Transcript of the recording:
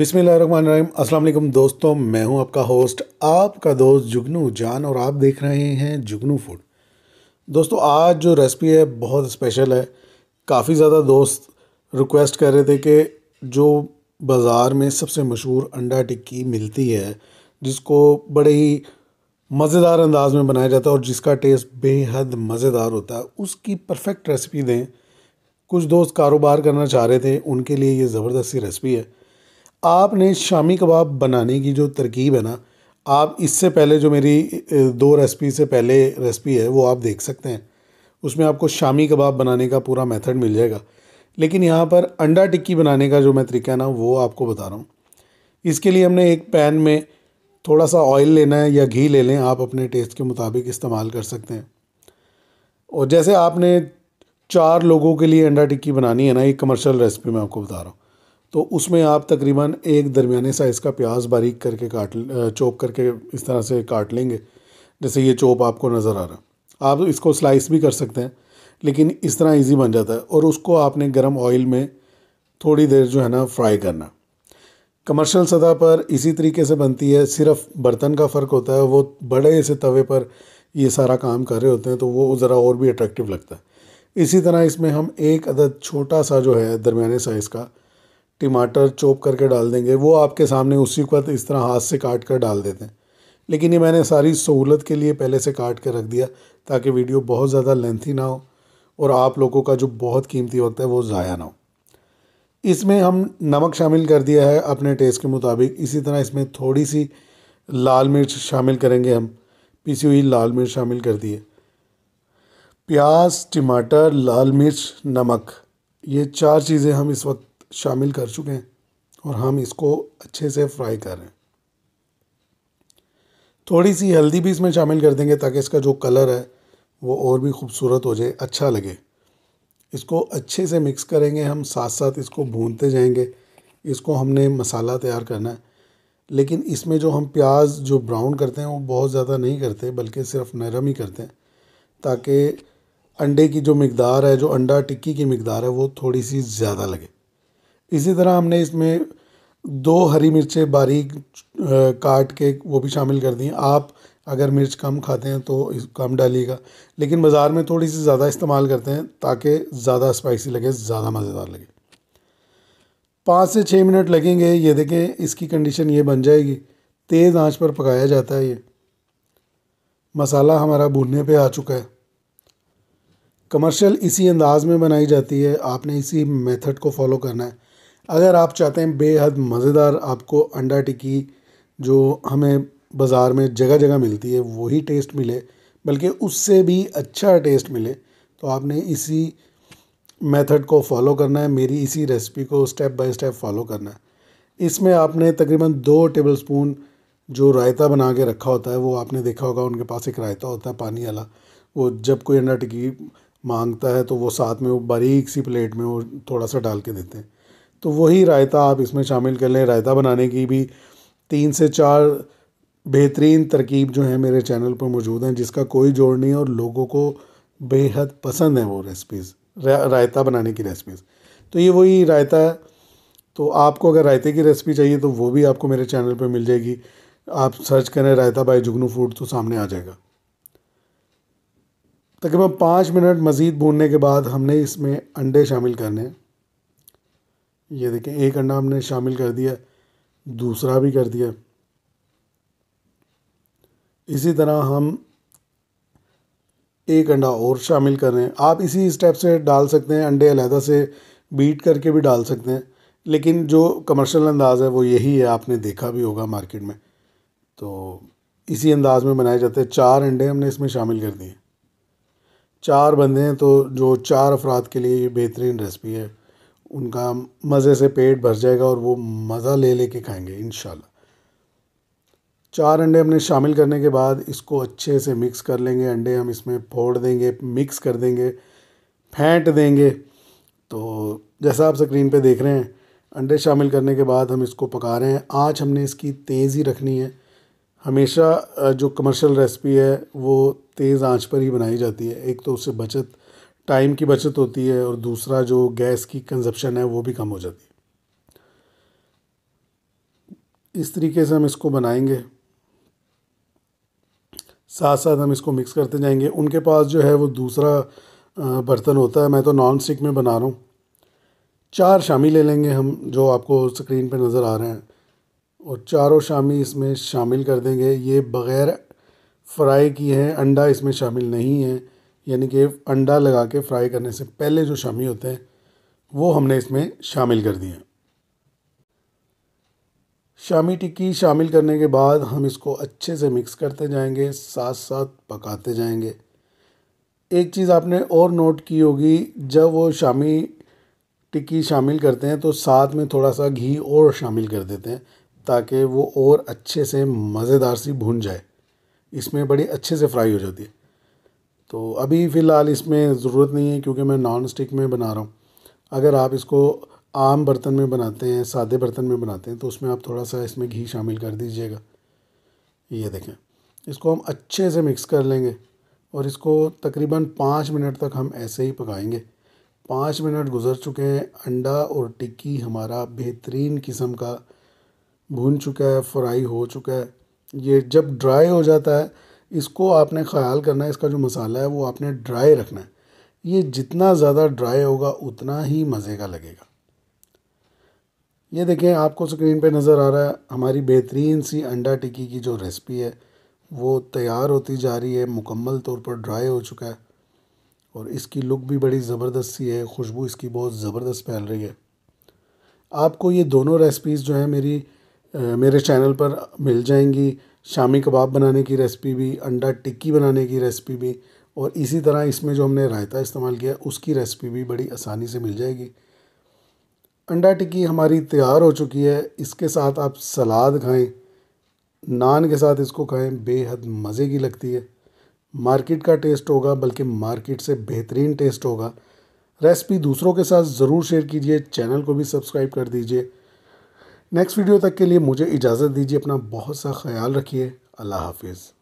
अस्सलाम वालेकुम दोस्तों मैं हूं आपका होस्ट आपका दोस्त जुगनू जान और आप देख रहे हैं जुगनू फूड दोस्तों आज जो रेसिपी है बहुत स्पेशल है काफ़ी ज़्यादा दोस्त रिक्वेस्ट कर रहे थे कि जो बाज़ार में सबसे मशहूर अंडा टिक्की मिलती है जिसको बड़े ही मज़ेदार अंदाज में बनाया जाता है और जिसका टेस्ट बेहद मज़ेदार होता है उसकी परफेक्ट रेसिपी दें कुछ दोस्त कारोबार करना चाह रहे थे उनके लिए ये ज़बरदस्ती रेसिपी है आपने शामी कबाब बनाने की जो तरकीब है ना आप इससे पहले जो मेरी दो रेसिपी से पहले रेसिपी है वो आप देख सकते हैं उसमें आपको शामी कबाब बनाने का पूरा मेथड मिल जाएगा लेकिन यहाँ पर अंडा टिक्की बनाने का जो मैं तरीका है ना वो आपको बता रहा हूँ इसके लिए हमने एक पैन में थोड़ा सा ऑयल लेना है या घी ले लें आप अपने टेस्ट के मुताबिक इस्तेमाल कर सकते हैं और जैसे आपने चार लोगों के लिए अंडा टिक्की बनानी है ना एक कमर्शल रेसिपी मैं आपको बता रहा हूँ तो उसमें आप तकरीबन एक दरमियाने साइज़ का प्याज बारीक करके काट चॉप करके इस तरह से काट लेंगे जैसे ये चॉप आपको नज़र आ रहा आप इसको स्लाइस भी कर सकते हैं लेकिन इस तरह इजी बन जाता है और उसको आपने गर्म ऑयल में थोड़ी देर जो है ना फ्राई करना कमर्शियल सतह पर इसी तरीके से बनती है सिर्फ बर्तन का फ़र्क होता है वो बड़े से तवे पर ये सारा काम कर रहे होते हैं तो वो ज़रा और भी अट्रैक्टिव लगता है इसी तरह इसमें हम एक अदद छोटा सा जो है दरमिया साइज़ का टमाटर चोप करके डाल देंगे वो आपके सामने उसी को इस तरह हाथ से काट कर डाल देते हैं लेकिन ये मैंने सारी सहूलत के लिए पहले से काट कर रख दिया ताकि वीडियो बहुत ज़्यादा लेंथी ना हो और आप लोगों का जो बहुत कीमती वक्त है वो ज़ाया ना हो इसमें हम नमक शामिल कर दिया है अपने टेस्ट के मुताबिक इसी तरह इसमें थोड़ी सी लाल मिर्च शामिल करेंगे हम पीसी हुई लाल मिर्च शामिल कर दिए प्याज टमाटर लाल मिर्च नमक ये चार चीज़ें हम इस वक्त शामिल कर चुके हैं और हम इसको अच्छे से फ्राई कर रहे हैं थोड़ी सी हल्दी भी इसमें शामिल कर देंगे ताकि इसका जो कलर है वो और भी खूबसूरत हो जाए अच्छा लगे इसको अच्छे से मिक्स करेंगे हम साथ साथ इसको भूनते जाएंगे इसको हमने मसाला तैयार करना है लेकिन इसमें जो हम प्याज जो ब्राउन करते हैं वो बहुत ज़्यादा नहीं करते बल्कि सिर्फ नरम ही करते हैं ताकि अंडे की जो मकदार है जो अंडा टिक्की की मकदार है वो थोड़ी सी ज़्यादा लगे इसी तरह हमने इसमें दो हरी मिर्चें बारीक काट के वो भी शामिल कर दी आप अगर मिर्च कम खाते हैं तो कम डालिएगा लेकिन बाज़ार में थोड़ी सी ज़्यादा इस्तेमाल करते हैं ताकि ज़्यादा स्पाइसी लगे ज़्यादा मज़ेदार लगे पाँच से छः मिनट लगेंगे ये देखें इसकी कंडीशन ये बन जाएगी तेज़ आंच पर पकाया जाता है ये मसाला हमारा भूनने पे आ चुका है कमर्शियल इसी अंदाज में बनाई जाती है आपने इसी मेथड को फॉलो करना है अगर आप चाहते हैं बेहद मज़ेदार आपको अंडा टिक्की जो हमें बाज़ार में जगह जगह मिलती है वही टेस्ट मिले बल्कि उससे भी अच्छा टेस्ट मिले तो आपने इसी मेथड को फॉलो करना है मेरी इसी रेसिपी को स्टेप बाय स्टेप फॉलो करना है इसमें आपने तकरीबन दो टेबल स्पून जो रायता बना के रखा होता है वो आपने देखा होगा उनके पास एक रायता होता है पानी वाला वो जब कोई अंडा टिक्की मांगता है तो वो साथ में वो बारीक सी प्लेट में वो थोड़ा सा डाल के देते हैं तो वही रायता आप इसमें शामिल कर लें रायता बनाने की भी तीन से चार बेहतरीन तरकीब जो है मेरे चैनल पर मौजूद हैं जिसका कोई जोड़ नहीं है और लोगों को बेहद पसंद है वो रेसिपीज़ रायता बनाने की रेसिपीज़ तो ये वही रायता है तो आपको अगर रायते की रेसिपी चाहिए तो वो भी आपको मेरे चैनल पर मिल जाएगी आप सर्च करें रायता बाय जुगनू फूड तो सामने आ जाएगा तकरीबन पाँच मिनट मज़ीद भूनने के बाद हमने इसमें अंडे शामिल करने हैं ये देखें एक अंडा हमने शामिल कर दिया दूसरा भी कर दिया इसी तरह हम एक अंडा और शामिल कर रहे हैं आप इसी स्टेप से डाल सकते हैं अंडे अलहदा से बीट करके भी डाल सकते हैं लेकिन जो कमर्शियल अंदाज़ है वो यही है आपने देखा भी होगा मार्केट में तो इसी अंदाज़ में बनाए जाते हैं चार अंडे हमने इसमें शामिल कर दिए चार बंदे हैं तो जो चार अफराद के लिए बेहतरीन रेसिपी है उनका मज़े से पेट भर जाएगा और वो मज़ा ले ले कर खाएँगे इन चार अंडे हमने शामिल करने के बाद इसको अच्छे से मिक्स कर लेंगे अंडे हम इसमें फोड़ देंगे मिक्स कर देंगे फेंट देंगे तो जैसा आप स्क्रीन पे देख रहे हैं अंडे शामिल करने के बाद हम इसको पका रहे हैं आँच हमने इसकी तेज़ ही रखनी है हमेशा जो कमर्शियल रेसिपी है वो तेज़ आंच पर ही बनाई जाती है एक तो उससे बचत टाइम की बचत होती है और दूसरा जो गैस की कंजप्शन है वो भी कम हो जाती है इस तरीके से हम इसको बनाएंगे साथ साथ हम इसको मिक्स करते जाएंगे उनके पास जो है वो दूसरा बर्तन होता है मैं तो नॉन स्टिक में बना रहा हूँ चार शामी ले लेंगे हम जो आपको स्क्रीन पे नज़र आ रहे हैं और चारों शामी इसमें शामिल कर देंगे ये बग़ैर फ्राई किए हैं अंडा इसमें शामिल नहीं है यानी कि अंडा लगा के फ्राई करने से पहले जो शामी होते हैं वो हमने इसमें शामिल कर दिए शामी टिक्की शामिल करने के बाद हम इसको अच्छे से मिक्स करते जाएंगे साथ साथ पकाते जाएंगे एक चीज़ आपने और नोट की होगी जब वो शामी टिक्की शामिल करते हैं तो साथ में थोड़ा सा घी और शामिल कर देते हैं ताकि वो और अच्छे से मज़ेदार सी भून जाए इसमें बड़ी अच्छे से फ्राई हो जाती है तो अभी फ़िलहाल इसमें ज़रूरत नहीं है क्योंकि मैं नॉन स्टिक में बना रहा हूँ अगर आप इसको आम बर्तन में बनाते हैं सादे बर्तन में बनाते हैं तो उसमें आप थोड़ा सा इसमें घी शामिल कर दीजिएगा ये देखें इसको हम अच्छे से मिक्स कर लेंगे और इसको तकरीबन पाँच मिनट तक हम ऐसे ही पकाएंगे पाँच मिनट गुजर चुके हैं अंडा और टिक्की हमारा बेहतरीन किस्म का भून चुका है फ्राई हो चुका है ये जब ड्राई हो जाता है इसको आपने ख्याल करना है इसका जो मसाला है वो आपने ड्राई रखना है ये जितना ज़्यादा ड्राई होगा उतना ही मज़े का लगेगा ये देखें आपको स्क्रीन पे नज़र आ रहा है हमारी बेहतरीन सी अंडा टिक्की की जो रेसिपी है वो तैयार होती जा रही है मुकम्मल तौर पर ड्राई हो चुका है और इसकी लुक भी बड़ी ज़बरदस्त सी है खुशबू इसकी बहुत ज़बरदस्त फैल रही है आपको ये दोनों रेसिपीज़ जो है मेरी आ, मेरे चैनल पर मिल जाएंगी शामी कबाब बनाने की रेसिपी भी अंडा टिक्की बनाने की रेसिपी भी और इसी तरह इसमें जो हमने रायता इस्तेमाल किया उसकी रेसिपी भी बड़ी आसानी से मिल जाएगी अंडा टिक्की हमारी तैयार हो चुकी है इसके साथ आप सलाद खाएं नान के साथ इसको खाएं बेहद मज़े की लगती है मार्केट का टेस्ट होगा बल्कि मार्केट से बेहतरीन टेस्ट होगा रेसिपी दूसरों के साथ ज़रूर शेयर कीजिए चैनल को भी सब्सक्राइब कर दीजिए नेक्स्ट वीडियो तक के लिए मुझे इजाज़त दीजिए अपना बहुत सा ख्याल रखिए अल्लाह हाफिज़